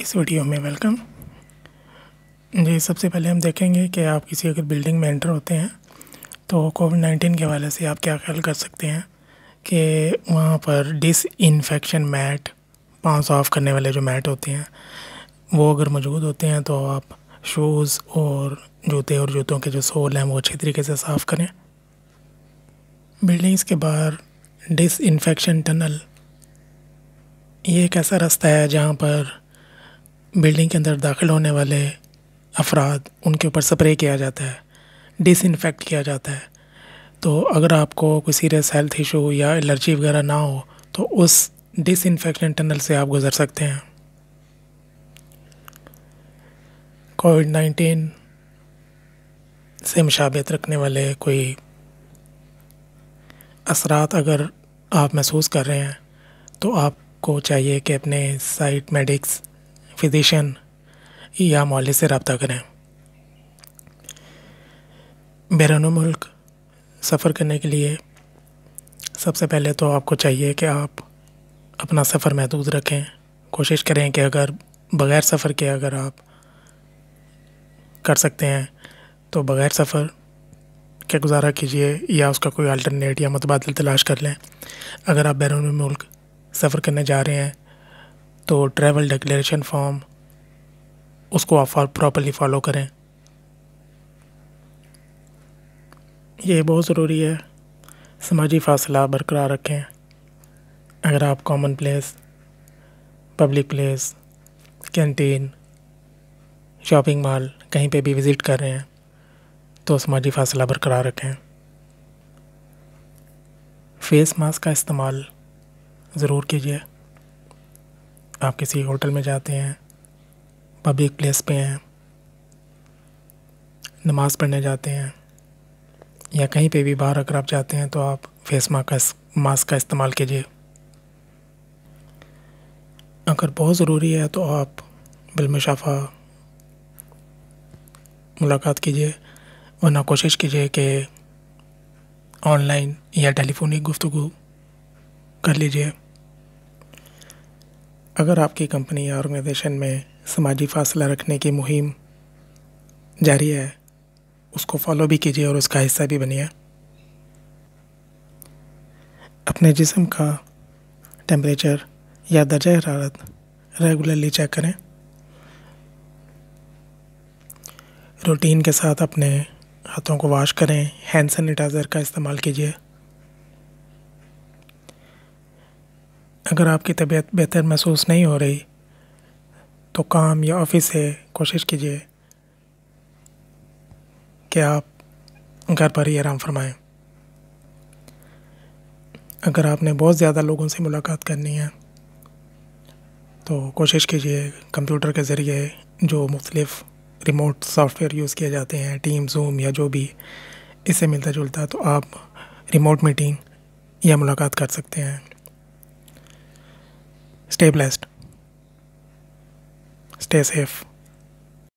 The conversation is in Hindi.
इस वीडियो में वेलकम जी सबसे पहले हम देखेंगे कि आप किसी अगर बिल्डिंग में एंटर होते हैं तो कोविड नाइन्टीन के हवाले से आप क्या ख्याल कर सकते हैं कि वहाँ पर डिस इन्फेक्शन मैट पाँव साफ़ करने वाले जो मैट होते हैं वो अगर मौजूद होते हैं तो आप शूज़ और जूते और जूतों के जो सोल हैं वो अच्छे तरीके से साफ़ करें बिल्डिंग्स के बाहर डिस इन्फेक्शन टनल ये एक ऐसा रास्ता है जहाँ पर बिल्डिंग के अंदर दाखिल होने वाले अफराद उनके ऊपर स्प्रे किया जाता है डिसइनफेक्ट किया जाता है तो अगर आपको कोई सीरियस हेल्थ इशू या एलर्जी वगैरह ना हो तो उस डिसइनफेक्शन टनल से आप गुज़र सकते हैं कोविड नाइन्टीन से मुशाबत रखने वाले कोई असरात अगर आप महसूस कर रहे हैं तो आपको चाहिए कि अपने साइट मेडिक्स फिजिशियन या मौल से रबता करें बैरून मुल्क सफ़र करने के लिए सबसे पहले तो आपको चाहिए कि आप अपना सफ़र महदूद रखें कोशिश करें कि अगर बग़ैर सफ़र के अगर आप कर सकते हैं तो बग़ैर सफ़र के गुजारा कीजिए या उसका कोई अल्टरनेट या मतबादल तलाश कर लें अगर आप बैरून मुल्क सफ़र करने जा रहे हैं तो ट्रैवल डिक्लेरेशन फॉर्म उसको आप प्रॉपरली फॉलो करें ये बहुत ज़रूरी है समाजी फासला बरकरार रखें अगर आप common place public place canteen shopping mall कहीं पे भी विज़िट कर रहे हैं तो समाजी फासला बरकरार रखें फेस मास्क का इस्तेमाल ज़रूर कीजिए आप किसी होटल में जाते हैं पब्लिक प्लेस पे हैं नमाज़ पढ़ने जाते हैं या कहीं पे भी बाहर अगर आप जाते हैं तो आप फेस मास्क का मास्क का इस्तेमाल कीजिए अगर बहुत ज़रूरी है तो आप बिलमशाफा मुलाकात कीजिए वरना कोशिश कीजिए कि ऑनलाइन या टेलीफोनिक गुफ्तु कर लीजिए अगर आपकी कंपनी या ऑर्गेनाइजेशन में समाजी फासला रखने की मुहिम जारी है उसको फॉलो भी कीजिए और उसका हिस्सा भी बनिए अपने जिसम का टेम्परेचर या दर्जा हरारत रेगुलरली चेक करें रूटीन के साथ अपने हाथों को वॉश करें हैंड सैनिटाइज़र का इस्तेमाल कीजिए अगर आपकी तबीयत बेहतर महसूस नहीं हो रही तो काम या ऑफिस से कोशिश कीजिए कि आप घर पर ही आराम फरमाएं अगर आपने बहुत ज़्यादा लोगों से मुलाकात करनी है तो कोशिश कीजिए कंप्यूटर के ज़रिए जो मुख्तलिफ़ रिमोट सॉफ्टवेयर यूज़ किए जाते हैं टीम जूम या जो भी इससे मिलता जुलता तो आप रिमोट मीटिंग या मुलाकात कर सकते हैं Stay blessed. Stay safe.